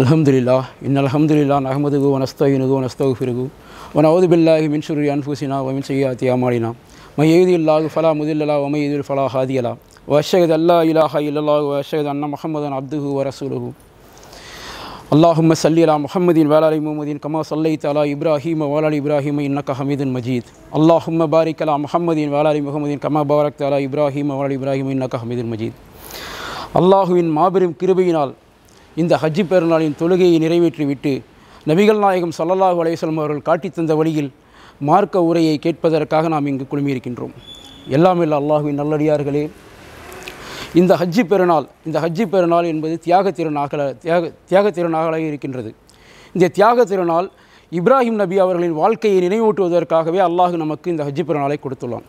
الحمد لله إن الحمد لله نحمده ونستعينه ونستغفره ونعوذ بالله من شرور أنفسنا ومن سيئات أعمالنا من يهد الله فلا مضل له ومن يضلل فلا هادي له وأشهد أن لا إله إلا الله وأشهد أن محمدا عبده ورسوله اللهم صل على محمد وعلى ال محمد كما صليت على ابراهيم وعلى ال ابراهيم انك حميد مجيد اللهم بارك على محمد وعلى ال محمد كما باركت على ابراهيم وعلى ال ابراهيم انك حميد مجيد اللهم ما மாபெரும் كربينال இந்த ஹஜ்ஜி பெருநாளின் தொழுகையை நிறைவேற்றிவிட்டு நபிகள் நாயகம் சல்லல்லாஹு அலையம் அவர்கள் காட்டி தந்த வழியில் மார்க்க உரையை கேட்பதற்காக நாம் இங்கு குழுமியிருக்கின்றோம் எல்லாம் இல்லை அல்லாஹுவின் நல்லடியார்களே இந்த ஹஜ்ஜி பெருநாள் இந்த ஹஜ்ஜி பெருநாள் என்பது தியாக திருநாகல தியாக தியாக திருநாகலாக இருக்கின்றது இந்த தியாக திருநாள் இப்ராஹிம் நபி அவர்களின் வாழ்க்கையை நினைவூட்டுவதற்காகவே அல்லாஹு நமக்கு இந்த ஹஜ்ஜி பெருநாளை கொடுத்துள்ளான்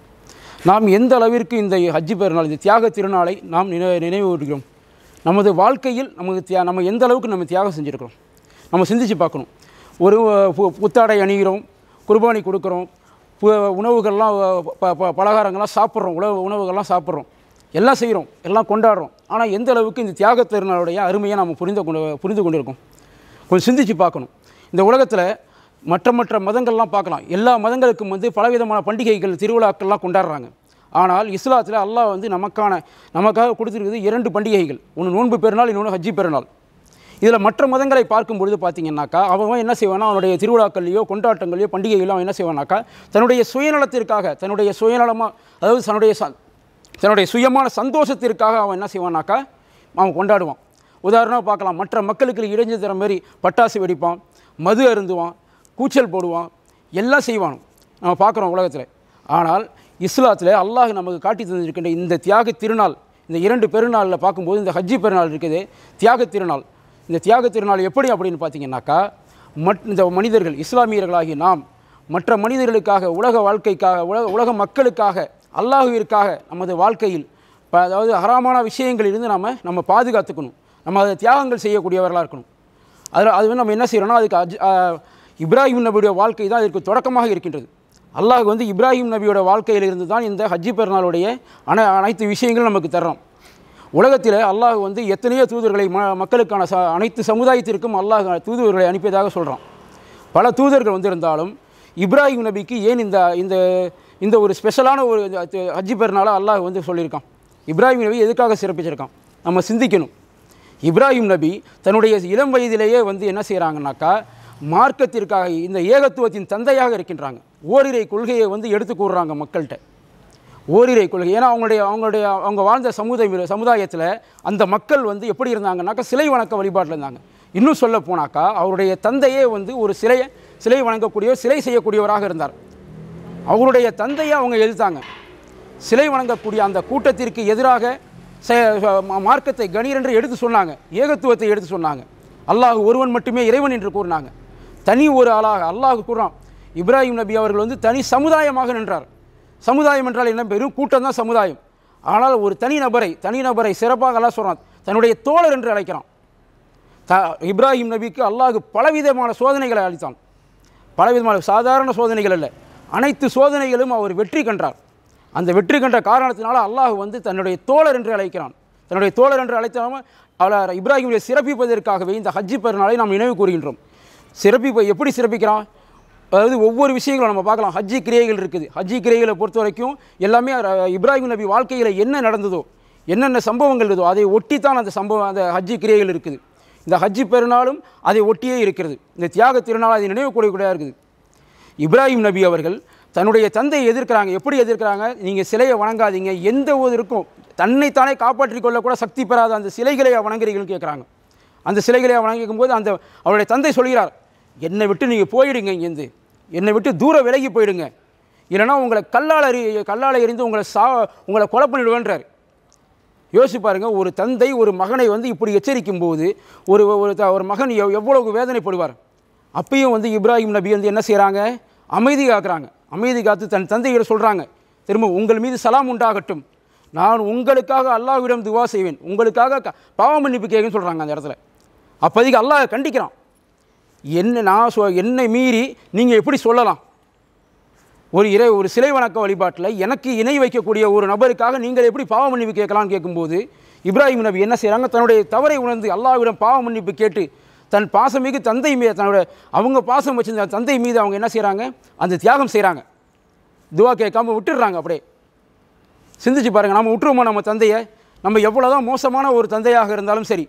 நாம் எந்த அளவிற்கு இந்த ஹஜ்ஜி பெருநாள் இந்த தியாக திருநாளை நாம் நினை நினைவூட்டுகிறோம் நமது வாழ்க்கையில் நமக்கு தியா நம்ம எந்த அளவுக்கு நம்ம தியாகம் செஞ்சுருக்கிறோம் நம்ம சிந்திச்சு பார்க்கணும் ஒரு புத்தாடை அணிகிறோம் குர்பானி கொடுக்குறோம் உணவுகள்லாம் பலகாரங்கள்லாம் சாப்பிட்றோம் உணவு உணவுகள்லாம் சாப்பிட்றோம் எல்லாம் செய்கிறோம் எல்லாம் கொண்டாடுறோம் ஆனால் எந்த அளவுக்கு இந்த தியாகத்திறனுடைய அருமையை நம்ம புரிந்து கொண்டு புரிந்து கொண்டிருக்கோம் கொஞ்சம் சிந்தித்து பார்க்கணும் இந்த உலகத்தில் மற்ற மற்ற மதங்கள்லாம் பார்க்கலாம் எல்லா மதங்களுக்கும் வந்து பலவிதமான பண்டிகைகள் திருவிழாக்கள்லாம் கொண்டாடுறாங்க ஆனால் இஸ்லாத்தில் அல்லாஹ் வந்து நமக்கான நமக்காக கொடுத்துருக்குது இரண்டு பண்டிகைகள் ஒன்று நோன்பு பெருநாள் இன்னொன்று ஹஜ்ஜி பெருநாள் இதில் மற்ற மதங்களை பார்க்கும் பொழுது பார்த்தீங்கன்னாக்கா அவன் என்ன செய்வானா அவனுடைய திருவிழாக்கள்லையோ கொண்டாட்டங்களையோ பண்டிகைகளோ அவன் என்ன செய்வானாக்கா தன்னுடைய சுயநலத்திற்காக தன்னுடைய சுயநலமாக அதாவது தன்னுடைய தன்னுடைய சுயமான சந்தோஷத்திற்காக அவன் என்ன செய்வானாக்கா அவன் கொண்டாடுவான் உதாரணமாக பார்க்கலாம் மற்ற மக்களுக்கு இடைஞ்சு தர மாதிரி பட்டாசு வெடிப்பான் மது அருந்துவான் கூச்சல் போடுவான் எல்லாம் செய்வானும் நம்ம பார்க்குறோம் உலகத்தில் ஆனால் இஸ்லாத்தில் அல்லாஹ் நமக்கு காட்டி தந்திருக்கின்ற இந்த தியாக திருநாள் இந்த இரண்டு பெருநாளில் பார்க்கும்போது இந்த ஹஜ்ஜி பெருநாள் இருக்குது தியாக திருநாள் இந்த தியாக திருநாள் எப்படி அப்படின்னு பார்த்தீங்கன்னாக்கா மட் இந்த மனிதர்கள் இஸ்லாமியர்களாகி நாம் மற்ற மனிதர்களுக்காக உலக வாழ்க்கைக்காக உலக உலக மக்களுக்காக அல்லாஹுவிற்காக நமது வாழ்க்கையில் இப்போ அதாவது ஹராமான விஷயங்களிலிருந்து நம்ம நம்ம பாதுகாத்துக்கணும் நம்ம அதை தியாகங்கள் செய்யக்கூடியவர்களாக இருக்கணும் அதில் அது வந்து நம்ம என்ன செய்கிறோன்னா அதுக்கு அஜ் இப்ராஹிம் நபியுடைய வாழ்க்கை தான் அதற்கு தொடக்கமாக இருக்கின்றது அல்லாஹ் வந்து இப்ராஹிம் நபியோட வாழ்க்கையிலிருந்து தான் இந்த ஹஜ்ஜி பெருநாளுடைய அனை அனைத்து விஷயங்களும் நமக்கு தர்றோம் உலகத்தில் அல்லாஹ் வந்து எத்தனையோ தூதர்களை ம மக்களுக்கான ச அனைத்து சமுதாயத்திற்கும் அல்லாஹ் தூதுவர்களை அனுப்பியதாக சொல்கிறோம் பல தூதர்கள் வந்திருந்தாலும் இப்ராஹிம் நபிக்கு ஏன் இந்த இந்த இந்த ஒரு ஸ்பெஷலான ஒரு ஹஜ்ஜி பெருநாளை அல்லாஹ் வந்து சொல்லியிருக்கான் இப்ராஹிம் நபி எதுக்காக சிறப்பிச்சிருக்கான் நம்ம சிந்திக்கணும் இப்ராஹிம் நபி தன்னுடைய இளம் வயதிலேயே வந்து என்ன செய்கிறாங்கனாக்கா மார்க்கத்திற்காக இந்த ஏகத்துவத்தின் தந்தையாக இருக்கின்றாங்க ஓரிரை கொள்கையை வந்து எடுத்து கூடுறாங்க மக்கள்கிட்ட ஓரிரை கொள்கை ஏன்னா அவங்களுடைய அவங்களுடைய அவங்க வாழ்ந்த சமுதாய சமுதாயத்தில் அந்த மக்கள் வந்து எப்படி இருந்தாங்கன்னாக்கா சிலை வணக்க வழிபாட்டில் இருந்தாங்க இன்னும் சொல்ல போனாக்கா அவருடைய தந்தையே வந்து ஒரு சிலையை சிலை வணங்கக்கூடிய சிலை செய்யக்கூடியவராக இருந்தார் அவருடைய தந்தையை அவங்க எழுதாங்க சிலை வணங்கக்கூடிய அந்த கூட்டத்திற்கு எதிராக மார்க்கத்தை கணீர் என்று எடுத்து சொன்னாங்க ஏகத்துவத்தை எடுத்து சொன்னாங்க அல்லாஹ் ஒருவன் மட்டுமே இறைவன் என்று கூறினாங்க தனி ஒரு ஆளாக அல்லாஹ் கூறான் இப்ராஹிம் நபி அவர்கள் வந்து தனி சமுதாயமாக நின்றார் சமுதாயம் என்றால் என்ன பெரும் கூட்டம் தான் சமுதாயம் ஆனால் ஒரு தனி நபரை தனி நபரை சிறப்பாக எல்லாம் சொல்கிறான் தன்னுடைய தோழர் என்று அழைக்கிறான் த இப்ராஹிம் நபிக்கு அல்லாஹு பலவிதமான சோதனைகளை அளித்தான் பலவிதமான சாதாரண சோதனைகள் அல்ல அனைத்து சோதனைகளும் அவர் வெற்றி கண்டார் அந்த வெற்றி கண்ட காரணத்தினால அல்லாஹ் வந்து தன்னுடைய தோழர் என்று அழைக்கிறான் தன்னுடைய தோழர் என்று அழைத்தாமல் அவளை இப்ராஹிமுடைய சிறப்பிப்பதற்காகவே இந்த ஹஜ்ஜி பெருநாளை நாம் நினைவு கூறுகின்றோம் சிறப்பிப்பை எப்படி சிறப்பிக்கிறான் அதாவது ஒவ்வொரு விஷயங்களும் நம்ம பார்க்கலாம் ஹஜ்ஜி கிரியைகள் இருக்குது ஹஜ்ஜி கிரியைகளை பொறுத்த வரைக்கும் எல்லாமே இப்ராஹிம் நபி வாழ்க்கையில் என்ன நடந்ததோ என்னென்ன சம்பவங்கள் இருந்தோ அதை ஒட்டித்தான் அந்த சம்பவம் அந்த ஹஜ்ஜி கிரியைகள் இருக்குது இந்த ஹஜ்ஜி பெருநாளும் அதை ஒட்டியே இருக்கிறது இந்த தியாக திருநாள் அதை நினைவு கூடக்கூடியதாக இருக்குது இப்ராஹிம் நபி அவர்கள் தன்னுடைய தந்தையை எதிர்க்கிறாங்க எப்படி எதிர்க்கிறாங்க நீங்கள் சிலையை வணங்காதீங்க எந்த ஒரு இருக்கும் தன்னைத்தானே காப்பாற்றிக் கொள்ளக்கூட சக்தி பெறாத அந்த சிலைகளை வணங்குறீங்கன்னு கேட்குறாங்க அந்த சிலைகளை வணங்கிக்கும் போது அந்த அவருடைய தந்தை சொல்கிறார் என்னை விட்டு நீங்கள் போயிடுங்க இங்கேருந்து என்னை விட்டு தூரம் விலகி போயிடுங்க இல்லைனா உங்களை கல்லால் அறி கல்லால் எரிந்து உங்களை சா உங்களை கொலை பண்ணிடுவேன்றார் யோசிச்சு பாருங்கள் ஒரு தந்தை ஒரு மகனை வந்து இப்படி எச்சரிக்கும் போது ஒரு ஒரு மகன் எவ் எவ்வளவு வேதனைப்படுவார் அப்பயும் வந்து இப்ராஹிம் நபி வந்து என்ன செய்கிறாங்க அமைதி காக்குறாங்க அமைதி காத்து தன் தந்தையிட சொல்கிறாங்க திரும்ப உங்கள் மீது சலாம் உண்டாகட்டும் நான் உங்களுக்காக அல்லாஹ்விடம் துவா செய்வேன் உங்களுக்காக பாவ மன்னிப்பு கேட்குன்னு சொல்கிறாங்க அந்த இடத்துல அப்போதைக்கு அல்லாஹ் கண்டிக்கிறான் என்ன நான் சொ என்னை மீறி நீங்கள் எப்படி சொல்லலாம் ஒரு இறை ஒரு சிலை வணக்க வழிபாட்டில் எனக்கு இணை வைக்கக்கூடிய ஒரு நபருக்காக நீங்கள் எப்படி பாவ மன்னிப்பு கேட்கலாம்னு கேட்கும்போது இப்ராஹிம் நபி என்ன செய்கிறாங்க தன்னுடைய தவறை உணர்ந்து அல்லாவிடம் பாவ மன்னிப்பு கேட்டு தன் பாசம் மீது தந்தை மீது தன்னோட அவங்க பாசம் வச்சிருந்த தந்தை மீது அவங்க என்ன செய்கிறாங்க அந்த தியாகம் செய்கிறாங்க துவா கேட்காம விட்டுடுறாங்க அப்படியே சிந்திச்சு பாருங்கள் நம்ம விட்டுருவோமா நம்ம தந்தையை நம்ம எவ்வளோ தான் மோசமான ஒரு தந்தையாக இருந்தாலும் சரி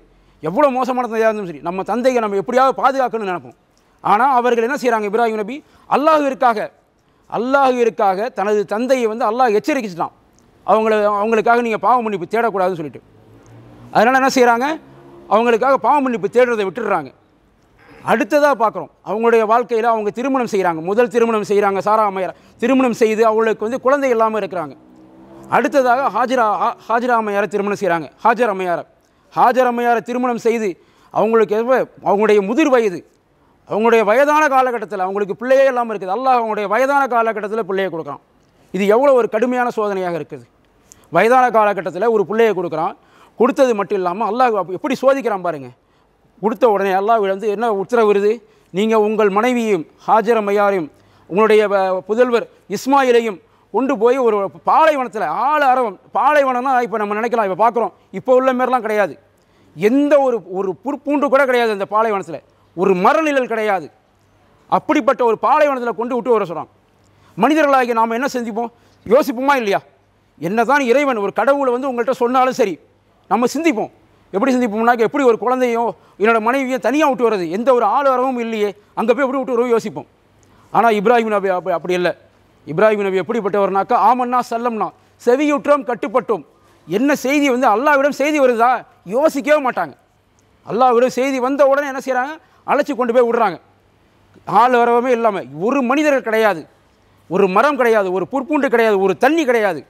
எவ்வளோ மோசமான தந்தையாக இருந்தாலும் சரி நம்ம தந்தையை நம்ம எப்படியாவது பாதுகாக்கணும்னு நினைப்போம் ஆனால் அவர்கள் என்ன செய்கிறாங்க இப்ராஹிம் நபி அல்லாஹுவிற்காக அல்லாஹுவிற்காக தனது தந்தையை வந்து அல்லாஹ் எச்சரிக்கிச்சிட்டான் அவங்கள அவங்களுக்காக நீங்கள் பாவ மன்னிப்பு தேடக்கூடாதுன்னு சொல்லிட்டு அதனால் என்ன செய்கிறாங்க அவங்களுக்காக பாவ மன்னிப்பு தேடுறதை விட்டுடுறாங்க அடுத்ததாக பார்க்குறோம் அவங்களுடைய வாழ்க்கையில் அவங்க திருமணம் செய்கிறாங்க முதல் திருமணம் செய்கிறாங்க சாரா அம்மையார் திருமணம் செய்து அவங்களுக்கு வந்து குழந்தை இல்லாமல் இருக்கிறாங்க அடுத்ததாக ஹாஜிரா ஹாஜிரா அம்மையாரை திருமணம் செய்கிறாங்க ஹாஜர் அம்மையாரை ஹாஜர் அம்மையாரை திருமணம் செய்து அவங்களுக்கு அவங்களுடைய முதிர் வயது அவங்களுடைய வயதான காலகட்டத்தில் அவங்களுக்கு பிள்ளையே இல்லாமல் இருக்குது அல்லாஹ் அவங்களுடைய வயதான காலகட்டத்தில் பிள்ளையை கொடுக்குறான் இது எவ்வளோ ஒரு கடுமையான சோதனையாக இருக்குது வயதான காலகட்டத்தில் ஒரு பிள்ளையை கொடுக்குறான் கொடுத்தது மட்டும் இல்லாமல் அல்லாஹ் எப்படி சோதிக்கிறான் பாருங்கள் கொடுத்த உடனே அல்லாஹ் வந்து என்ன உத்தரவு வருது நீங்கள் உங்கள் மனைவியையும் ஹாஜர் மையாரையும் உங்களுடைய புதல்வர் இஸ்மாயிலையும் கொண்டு போய் ஒரு பாலைவனத்தில் ஆள் அறவம் பாலைவனம்னா இப்போ நம்ம நினைக்கலாம் இப்போ பார்க்குறோம் இப்போ உள்ள மாரிலாம் கிடையாது எந்த ஒரு ஒரு புற்பூண்டு கூட கிடையாது அந்த பாலைவனத்தில் ஒரு மரநிழல் கிடையாது அப்படிப்பட்ட ஒரு பாலைவனத்தில் கொண்டு விட்டு வர சொல்கிறோம் மனிதர்களாகி நாம் என்ன செஞ்சுப்போம் யோசிப்போமா இல்லையா என்ன தான் இறைவன் ஒரு கடவுளை வந்து உங்கள்கிட்ட சொன்னாலும் சரி நம்ம சிந்திப்போம் எப்படி சிந்திப்போம்னாக்க எப்படி ஒரு குழந்தையும் என்னோடய மனைவியும் தனியாக விட்டு வர்றது எந்த ஒரு ஆள் வரவும் இல்லையே அங்கே போய் எப்படி விட்டு வரவும் யோசிப்போம் ஆனால் இப்ராஹிம் நபி அப்படி இல்லை இப்ராஹிம் நபி எப்படிப்பட்டவர்னாக்கா ஆமன்னா சல்லம்னா செவியுற்றோம் கட்டுப்பட்டோம் என்ன செய்தி வந்து அல்லாவிடம் செய்தி வருதா யோசிக்கவே மாட்டாங்க அல்லாவிடம் செய்தி வந்த உடனே என்ன செய்கிறாங்க அழைச்சி கொண்டு போய் விடுறாங்க ஆள் வரவமே இல்லாமல் ஒரு மனிதர்கள் கிடையாது ஒரு மரம் கிடையாது ஒரு புற்பூண்டு கிடையாது ஒரு தண்ணி கிடையாது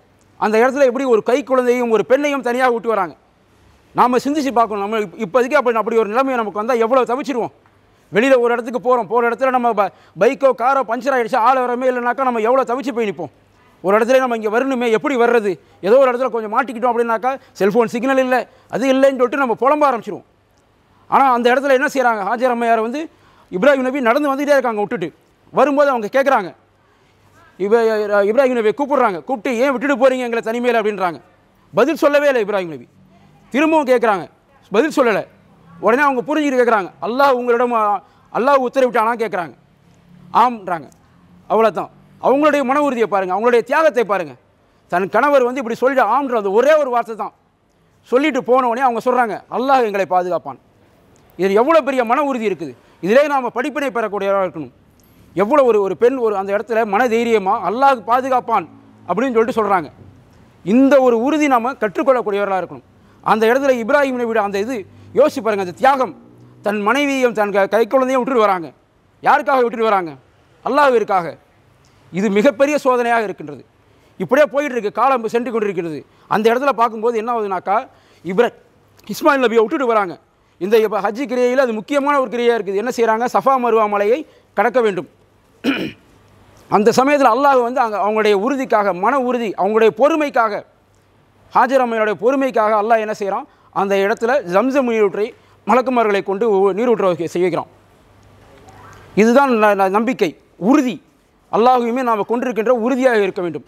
அந்த இடத்துல எப்படி ஒரு கை குழந்தையும் ஒரு பெண்ணையும் தனியாக விட்டு வராங்க நாம் சிந்திச்சு பார்க்கணும் நம்ம இப்போதைக்கு அப்படி அப்படி ஒரு நிலைமை நமக்கு வந்தால் எவ்வளோ தவிச்சிருவோம் வெளியில் ஒரு இடத்துக்கு போகிறோம் போகிற இடத்துல நம்ம பைக்கோ காரோ பஞ்சர் ஆகிடுச்சு ஆள் வரமே இல்லைனாக்கா நம்ம எவ்வளோ தவிச்சு போய் நிற்போம் ஒரு இடத்துல நம்ம இங்கே வரணுமே எப்படி வர்றது ஏதோ ஒரு இடத்துல கொஞ்சம் மாட்டிக்கிட்டோம் அப்படின்னாக்கா செல்ஃபோன் சிக்னல் இல்லை அது இல்லைன்னு சொல்லிட்டு நம்ம புலம்ப ஆரம்பிச்சிடுவோம் ஆனால் அந்த இடத்துல என்ன செய்கிறாங்க ஹாஜர் அம்மையார் வந்து இப்ராஹிம் நபி நடந்து வந்துகிட்டே இருக்காங்க விட்டுட்டு வரும்போது அவங்க கேட்குறாங்க இவ இப்ராஹிம் நபியை கூப்பிட்றாங்க கூப்பிட்டு ஏன் விட்டுட்டு போகிறீங்க எங்களை தனிமையில் அப்படின்றாங்க பதில் சொல்லவே இல்லை இப்ராஹிம் நபி திரும்பவும் கேட்குறாங்க பதில் சொல்லலை உடனே அவங்க புரிஞ்சுக்கிட்டு கேட்குறாங்க அல்லாஹ் உங்களிடம் அல்லாஹ் உத்தரவிட்டானா கேட்குறாங்க ஆம்ன்றாங்க அவ்வளோதான் அவங்களுடைய மன உறுதியை பாருங்கள் அவங்களுடைய தியாகத்தை பாருங்கள் தன் கணவர் வந்து இப்படி சொல்லி ஆம்ன்ற ஒரே ஒரு வார்த்தை தான் சொல்லிட்டு போனவுடனே அவங்க சொல்கிறாங்க அல்லாஹ் எங்களை பாதுகாப்பான் இது எவ்வளோ பெரிய மன உறுதி இருக்குது இதிலே நாம் படிப்பினை பெறக்கூடியவராக இருக்கணும் எவ்வளோ ஒரு ஒரு பெண் ஒரு அந்த இடத்துல மன தைரியமாக அல்லாஹ் பாதுகாப்பான் அப்படின்னு சொல்லிட்டு சொல்கிறாங்க இந்த ஒரு உறுதி நாம் கற்றுக்கொள்ளக்கூடியவர்களாக இருக்கணும் அந்த இடத்துல இப்ராஹிம் நபியோட அந்த இது யோசிச்சு பாருங்கள் அந்த தியாகம் தன் மனைவியும் தன் கை குழந்தையும் விட்டுட்டு வராங்க யாருக்காக விட்டுட்டு வராங்க அல்லாஹிற்காக இது மிகப்பெரிய சோதனையாக இருக்கின்றது இப்படியே போயிட்டு இருக்கு காலம் சென்று கொண்டிருக்கிறது அந்த இடத்துல பார்க்கும்போது என்ன ஆகுதுனாக்கா இப்ர இஸ்மாயில் நபியை விட்டுட்டு வராங்க இந்த இப்போ ஹஜ்ஜி கிரியையில் அது முக்கியமான ஒரு கிரியாக இருக்குது என்ன செய்கிறாங்க சஃபா மருவா மலையை கடக்க வேண்டும் அந்த சமயத்தில் அல்லாஹ் வந்து அங்கே அவங்களுடைய உறுதிக்காக மன உறுதி அவங்களுடைய பொறுமைக்காக ஹாஜர் அம்மையோடைய பொறுமைக்காக அல்லாஹ் என்ன செய்கிறான் அந்த இடத்துல ஜம்சம் நீரூற்றை மலக்குமார்களை கொண்டு நீரூற்ற செய்ய வைக்கிறோம் இதுதான் நம்பிக்கை உறுதி அல்லாஹுமே நாம் கொண்டிருக்கின்ற உறுதியாக இருக்க வேண்டும்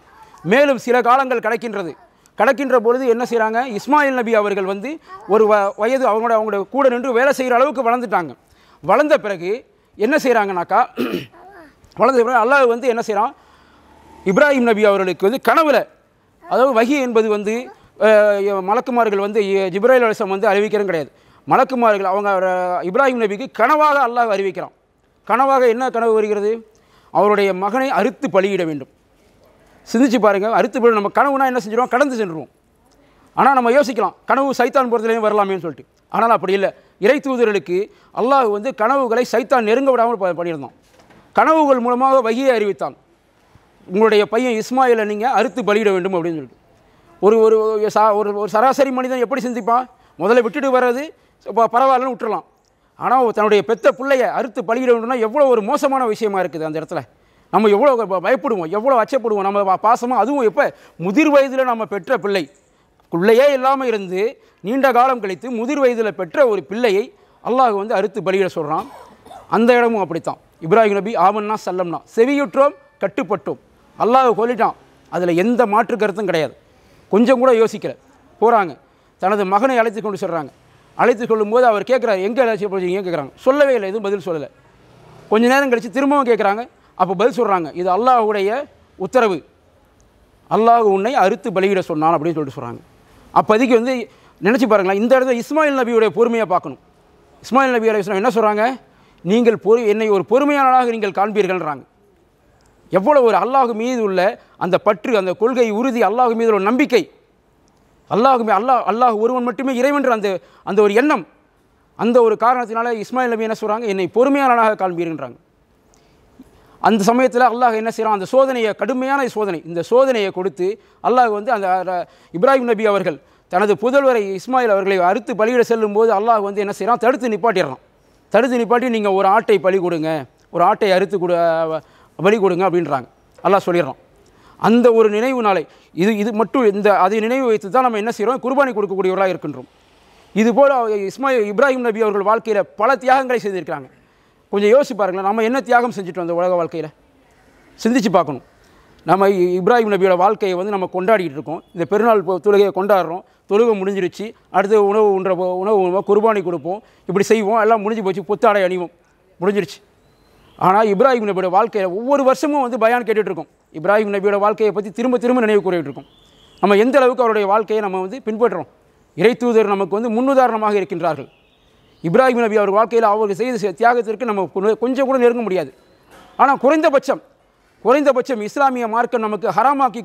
மேலும் சில காலங்கள் கிடைக்கின்றது கிடக்கின்ற பொழுது என்ன செய்கிறாங்க இஸ்மாயில் நபி அவர்கள் வந்து ஒரு வ வயது அவங்களோட அவங்களோட கூட நின்று வேலை செய்கிற அளவுக்கு வளர்ந்துட்டாங்க வளர்ந்த பிறகு என்ன செய்கிறாங்கனாக்கா வளர்ந்த பிறகு அல்லாஹ் வந்து என்ன செய்கிறான் இப்ராஹிம் நபி அவர்களுக்கு வந்து கனவில் அதாவது வகி என்பது வந்து மலக்குமார்கள் வந்து ஜிப்ராஹில் அலிசம் வந்து அறிவிக்கிறதும் கிடையாது மலக்குமார்கள் அவங்க இப்ராஹிம் நபிக்கு கனவாக அல்லாஹ் அறிவிக்கிறான் கனவாக என்ன கனவு வருகிறது அவருடைய மகனை அறுத்து பலியிட வேண்டும் சிந்திச்சு பாருங்கள் அறுத்து பழி நம்ம கனவுனா என்ன செஞ்சிருவோம் கடந்து சென்றுருவோம் ஆனால் நம்ம யோசிக்கலாம் கனவு சைத்தான் புறத்துலேயும் வரலாமேன்னு சொல்லிட்டு ஆனால் அப்படி இல்லை இறை தூதர்களுக்கு அல்லாஹ் வந்து கனவுகளை சைத்தான் நெருங்க விடாமல் பண்ணியிருந்தான் கனவுகள் மூலமாக வகையை அறிவித்தான் உங்களுடைய பையன் இஸ்மாயிலை நீங்கள் அறுத்து பலியிட வேண்டும் அப்படின்னு சொல்லிட்டு ஒரு ஒரு ஒரு ஒரு சராசரி மனிதன் எப்படி சிந்திப்பான் முதல்ல விட்டுட்டு வர்றது பரவாயில்லன்னு விட்டுறலாம் ஆனால் தன்னுடைய பெத்த பிள்ளைய அறுத்து பலியிடணும்னா எவ்வளோ ஒரு மோசமான விஷயமா இருக்குது அந்த இடத்துல நம்ம எவ்வளோ பயப்படுவோம் எவ்வளோ அச்சப்படுவோம் நம்ம பாசமாக அதுவும் இப்போ முதிர் வயதில் நம்ம பெற்ற பிள்ளை பிள்ளையே இல்லாமல் இருந்து நீண்ட காலம் கழித்து முதிர் வயதில் பெற்ற ஒரு பிள்ளையை அல்லாஹ் வந்து அறுத்து பலியிட சொல்கிறான் அந்த இடமும் அப்படித்தான் இப்ராஹிம் நபி ஆமன்னா செல்லம்னா செவியுற்றோம் கட்டுப்பட்டோம் அல்லாஹ் கொல்லிட்டான் அதில் எந்த மாற்று கருத்தும் கிடையாது கொஞ்சம் கூட யோசிக்கலை போகிறாங்க தனது மகனை அழைத்து கொண்டு சொல்கிறாங்க அழைத்து போது அவர் கேட்குறாரு எங்கே அழைச்சி போகிறீங்க கேட்குறாங்க சொல்லவே இல்லை எதுவும் பதில் சொல்லலை கொஞ்ச நேரம் கழித்து திரும்பவும் கேட்குறாங்க அப்போ பதில் சொல்கிறாங்க இது அல்லாஹுடைய உத்தரவு அல்லாஹ் உன்னை அறுத்து பலியிட சொன்னான் அப்படின்னு சொல்லிட்டு சொல்கிறாங்க அப்போதைக்கு வந்து நினச்சி பாருங்களேன் இந்த இடத்துல இஸ்மாயில் நபியுடைய பொறுமையாக பார்க்கணும் இஸ்மாயில் நபி அலையம் என்ன சொல்கிறாங்க நீங்கள் பொறு என்னை ஒரு பொறுமையாளராக நீங்கள் காண்பீர்கள்ன்றாங்க எவ்வளோ ஒரு அல்லாஹு மீது உள்ள அந்த பற்று அந்த கொள்கை உறுதி அல்லாஹு மீது உள்ள நம்பிக்கை அல்லாஹுமே அல்லாஹ் அல்லாஹு ஒருவன் மட்டுமே இறைவன்ற அந்த அந்த ஒரு எண்ணம் அந்த ஒரு காரணத்தினால இஸ்மாயில் நபி என்ன சொல்கிறாங்க என்னை பொறுமையாளனாக காண்பீருன்றாங்க அந்த சமயத்தில் அல்லாஹ் என்ன செய்கிறான் அந்த சோதனையை கடுமையான சோதனை இந்த சோதனையை கொடுத்து அல்லாஹ் வந்து அந்த இப்ராஹிம் நபி அவர்கள் தனது புதல்வரை இஸ்மாயில் அவர்களை அறுத்து பலியிட செல்லும் போது அல்லாஹ் வந்து என்ன செய்கிறான் தடுத்து நிப்பாட்டிடுறான் தடுத்து நிப்பாட்டி நீங்கள் ஒரு ஆட்டை பலி கொடுங்க ஒரு ஆட்டை அறுத்து கொடு பலி கொடுங்க அப்படின்றாங்க எல்லாம் சொல்லிடுறோம் அந்த ஒரு நினைவு நாளை இது இது மட்டும் இந்த அதை நினைவு வைத்து தான் நம்ம என்ன செய்கிறோம் குர்பானி கொடுக்கக்கூடியவர்களாக இருக்கின்றோம் இதுபோல் இஸ்மாய் இப்ராஹிம் நபி அவர்கள் வாழ்க்கையில் பல தியாகங்களை செய்திருக்கிறாங்க கொஞ்சம் யோசிச்சு பாருங்களேன் நம்ம என்ன தியாகம் செஞ்சுட்டோம் அந்த உலக வாழ்க்கையில் சிந்திச்சு பார்க்கணும் நம்ம இப்ராஹிம் நபியோட வாழ்க்கையை வந்து நம்ம கொண்டாடிட்டு இருக்கோம் இந்த பெருநாள் தொழுகையை கொண்டாடுறோம் தொழுகை முடிஞ்சிருச்சு அடுத்து உணவு உண்ற உணவு குர்பானி கொடுப்போம் இப்படி செய்வோம் எல்லாம் முடிஞ்சு போச்சு புத்தாடை அணிவோம் முடிஞ்சிருச்சு ஆனால் இப்ராஹிம் நபியோட வாழ்க்கையில் ஒவ்வொரு வருஷமும் வந்து பயான் கேட்டுட்ருக்கோம் இப்ராஹிம் நபியோட வாழ்க்கையை பற்றி திரும்ப திரும்ப நினைவு இருக்கும் நம்ம எந்த அளவுக்கு அவருடைய வாழ்க்கையை நம்ம வந்து பின்பற்றுறோம் இறை தூதர் நமக்கு வந்து முன்னுதாரணமாக இருக்கின்றார்கள் இப்ராஹிம் நபி அவர் வாழ்க்கையில் அவர்கள் செய்த தியாகத்திற்கு நம்ம கொஞ்சம் கூட நெருங்க முடியாது ஆனால் குறைந்தபட்சம் குறைந்தபட்சம் இஸ்லாமிய மார்க்கம் நமக்கு ஹராமாக்கி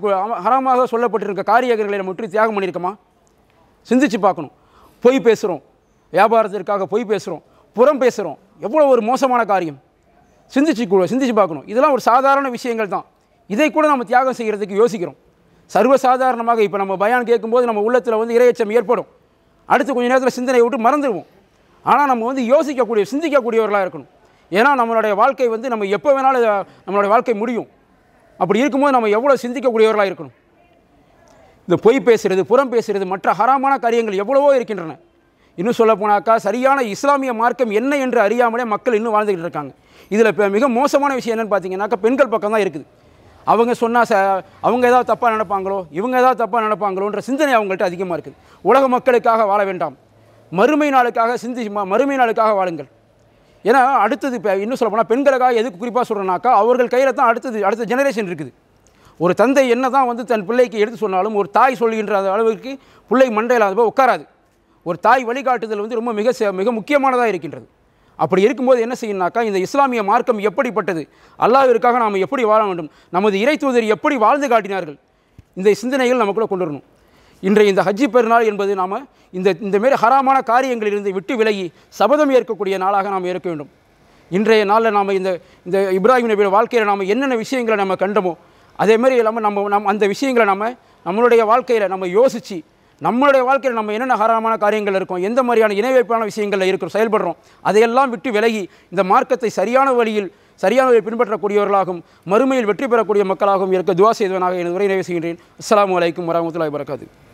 ஹராமாக சொல்லப்பட்டிருக்க காரியகர்களை நம்ம முற்றி தியாகம் பண்ணியிருக்கமா சிந்திச்சு பார்க்கணும் பொய் பேசுகிறோம் வியாபாரத்திற்காக பொய் பேசுகிறோம் புறம் பேசுகிறோம் எவ்வளோ ஒரு மோசமான காரியம் சிந்திச்சு சிந்திச்சு பார்க்கணும் இதெல்லாம் ஒரு சாதாரண விஷயங்கள் தான் இதை கூட நம்ம தியாகம் செய்கிறதுக்கு யோசிக்கிறோம் சர்வசாதாரணமாக இப்போ நம்ம பயான் கேட்கும்போது நம்ம உள்ளத்தில் வந்து இறையச்சம் ஏற்படும் அடுத்து கொஞ்சம் நேரத்தில் சிந்தனை விட்டு மறந்துடுவோம் ஆனால் நம்ம வந்து யோசிக்கக்கூடிய சிந்திக்கக்கூடியவர்களாக இருக்கணும் ஏன்னா நம்மளுடைய வாழ்க்கை வந்து நம்ம எப்போ வேணாலும் நம்மளுடைய வாழ்க்கை முடியும் அப்படி இருக்கும்போது நம்ம எவ்வளோ சிந்திக்கக்கூடியவர்களாக இருக்கணும் இந்த பொய் பேசுகிறது புறம் பேசுகிறது மற்ற ஹராமான காரியங்கள் எவ்வளவோ இருக்கின்றன இன்னும் சொல்ல போனாக்கா சரியான இஸ்லாமிய மார்க்கம் என்ன என்று அறியாமலே மக்கள் இன்னும் வாழ்ந்துக்கிட்டு இருக்காங்க இதில் இப்போ மிக மோசமான விஷயம் என்னென்னு பார்த்தீங்கன்னாக்கா பெண்கள் பக்கம் தான் இருக்குது அவங்க சொன்னால் ச அவங்க ஏதாவது தப்பாக நினப்பாங்களோ இவங்க ஏதாவது தப்பாக நினைப்பாங்களோன்ற சிந்தனை அவங்கள்ட்ட அதிகமாக இருக்குது உலக மக்களுக்காக வாழ வேண்டாம் மறுமை நாளுக்காக சிந்தி மறுமை நாளுக்காக வாழுங்கள் ஏன்னா அடுத்தது இப்போ இன்னும் சொல்ல போனால் பெண்களுக்காக எதுக்கு குறிப்பாக சொல்கிறேன்னாக்கா அவர்கள் கையில் தான் அடுத்தது அடுத்த ஜெனரேஷன் இருக்குது ஒரு தந்தை என்ன தான் வந்து தன் பிள்ளைக்கு எடுத்து சொன்னாலும் ஒரு தாய் சொல்கின்ற அளவுக்கு பிள்ளை மண்டையில் அது உட்காராது ஒரு தாய் வழிகாட்டுதல் வந்து ரொம்ப மிக மிக முக்கியமானதாக இருக்கின்றது அப்படி இருக்கும்போது என்ன செய்யணும்னாக்கா இந்த இஸ்லாமிய மார்க்கம் எப்படிப்பட்டது அல்லாவிற்காக நாம் எப்படி வாழ வேண்டும் நமது இறை தூதர் எப்படி வாழ்ந்து காட்டினார்கள் இந்த சிந்தனைகள் நமக்குள்ளே கொண்டு வரணும் இன்றைய இந்த ஹஜ்ஜி பெருநாள் என்பது நாம் இந்த இந்தமாரி ஹராமான காரியங்களிலிருந்து விட்டு விலகி சபதம் ஏற்கக்கூடிய நாளாக நாம் இருக்க வேண்டும் இன்றைய நாளில் நாம் இந்த இந்த இப்ராஹிம் நபியோட வாழ்க்கையில் நாம் என்னென்ன விஷயங்களை நம்ம கண்டோமோ அதேமாரி இல்லாமல் நம்ம நம் அந்த விஷயங்களை நம்ம நம்மளுடைய வாழ்க்கையில் நம்ம யோசித்து நம்மளுடைய வாழ்க்கையில் நம்ம என்னென்ன ஹாரமான காரியங்கள் இருக்கும் எந்த மாதிரியான இணைவைப்பான விஷயங்களில் இருக்கிறோம் செயல்படுறோம் அதையெல்லாம் விட்டு விலகி இந்த மார்க்கத்தை சரியான வழியில் சரியான வழியில் பின்பற்றக்கூடியவர்களாகவும் மறுமையில் வெற்றி பெறக்கூடிய மக்களாகவும் இருக்க துவா செய்தவனாக எனது உரை நிறைவு செய்கின்றேன் அஸ்லாம் வலைக்கம் வரமத்துல வரகாது